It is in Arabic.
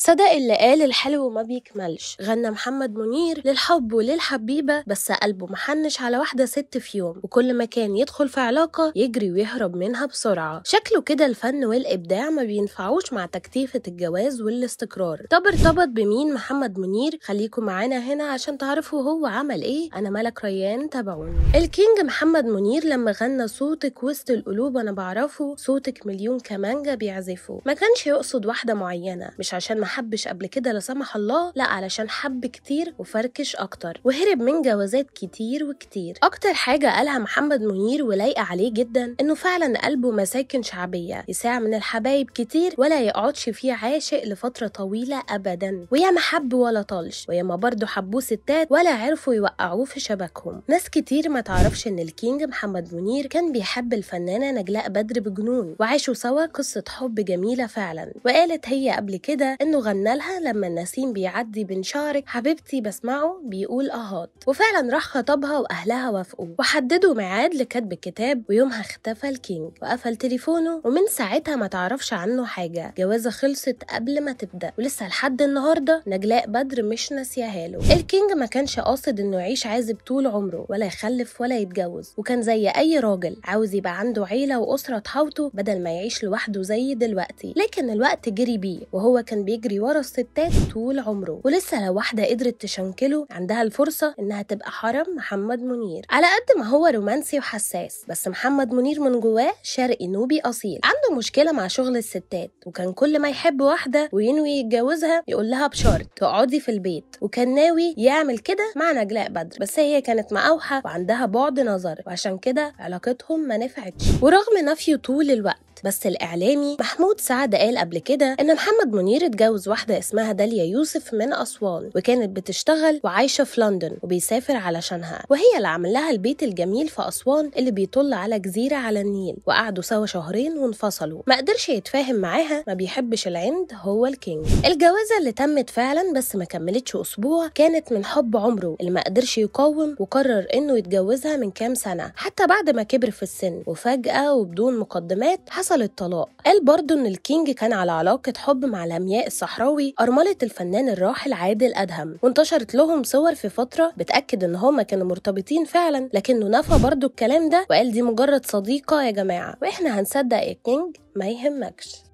صدق اللي قال الحلو ما بيكملش غنى محمد منير للحب وللحبيبة بس قلبه محنش على واحدة ست في يوم وكل ما كان يدخل في علاقة يجري ويهرب منها بسرعة شكله كده الفن والإبداع ما بينفعوش مع تكتيفة الجواز والاستقرار طب ارتبط بمين محمد منير خليكم معانا هنا عشان تعرفوا هو عمل ايه أنا ملك ريان تابعوني الكينج محمد منير لما غنى صوتك وسط القلوب أنا بعرفه صوتك مليون كمانجة بيعزفه ما كانش يقصد واحدة معينة مش عشان حبش قبل كده لا سمح الله لا علشان حب كتير وفركش اكتر وهرب من جوازات كتير وكتير اكتر حاجه قالها محمد منير ولايقه عليه جدا انه فعلا قلبه مساكن شعبيه يساع من الحبايب كتير ولا يقعدش فيه عاشق لفتره طويله ابدا ويا ما حب ولا طالش ويا ما برضه حبوه ستات ولا عرفوا يوقعوه في شبكهم ناس كتير ما تعرفش ان الكينج محمد منير كان بيحب الفنانه نجلاء بدر بجنون وعاشوا سوا قصه حب جميله فعلا وقالت هي قبل كده انه كله غنى لها لما النسيم بيعدي بين شعرك حبيبتي بسمعه بيقول اهات وفعلا راح خطبها واهلها وافقوا وحددوا ميعاد لكتب الكتاب ويومها اختفى الكينج وقفل تليفونه ومن ساعتها ما تعرفش عنه حاجه جوازه خلصت قبل ما تبدا ولسه لحد النهارده نجلاء بدر مش ناسيها له الكينج ما كانش قاصد انه يعيش عازب طول عمره ولا يخلف ولا يتجوز وكان زي اي راجل عاوز يبقى عنده عيله واسره تحاوطه بدل ما يعيش لوحده زي دلوقتي لكن الوقت جري بيه وهو كان بيجي يجري ورا الستات طول عمره ولسه لو واحدة قدرت تشنكله عندها الفرصة إنها تبقى حرم محمد منير على قد ما هو رومانسي وحساس بس محمد منير من جواه شرقي نوبي أصيل عنده مشكلة مع شغل الستات وكان كل ما يحب واحدة وينوي يتجوزها يقول لها بشرط تقعدي في البيت وكان ناوي يعمل كده مع نجلاء بدر بس هي كانت مقاوحة وعندها بعد نظر وعشان كده علاقتهم ما نفعتش ورغم نفيه طول الوقت بس الإعلامي محمود سعد قال قبل كده إن محمد منير اتجوز واحدة اسمها داليا يوسف من أسوان وكانت بتشتغل وعايشة في لندن وبيسافر علشانها وهي اللي عمل لها البيت الجميل في أسوان اللي بيطل على جزيرة على النيل وقعدوا سوا شهرين وانفصلوا ما قدرش يتفاهم معاها ما بيحبش العند هو الكينج الجوازة اللي تمت فعلا بس ما كملتش أسبوع كانت من حب عمره اللي ما قدرش يقاوم وقرر إنه يتجوزها من كام سنة حتى بعد ما كبر في السن وفجأة وبدون مقدمات حصل حصل الطلاق قال برضه إن الكينج كان على علاقة حب مع لمياء الصحراوي أرملة الفنان الراحل عادل أدهم وانتشرت لهم صور في فترة بتأكد إن هما كانوا مرتبطين فعلا لكنه نفى برضه الكلام ده وقال دي مجرد صديقة يا جماعة وإحنا هنصدق يا كينج ما يهمكش